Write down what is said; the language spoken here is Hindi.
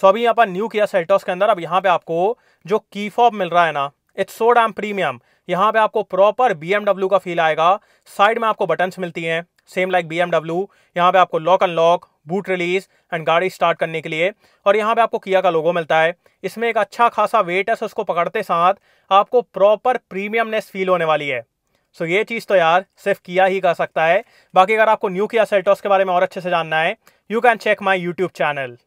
सो अभी यहाँ पर न्यू किया सेल्टॉस के अंदर अब यहाँ पे आपको जो की फॉब मिल रहा है ना इट्स सो डैम प्रीमियम यहाँ पे आपको प्रॉपर बी का फील आएगा साइड में आपको बटन्स मिलती हैं same like B M W यहाँ पे आपको lock unlock boot release and गाड़ी स्टार्ट करने के लिए और यहाँ पे आपको किया का लोगो मिलता है इसमें एक अच्छा खासा वेट है सो उसको पकड़ते साथ आपको प्रॉपर प्रीमियमनेस फील होने वाली है सो so, ये चीज़ तो यार सिर्फ किया ही कर सकता है बाकी अगर आपको न्यू किया सेल्टॉस के बारे में और अच्छे से जानना है you can check my YouTube channel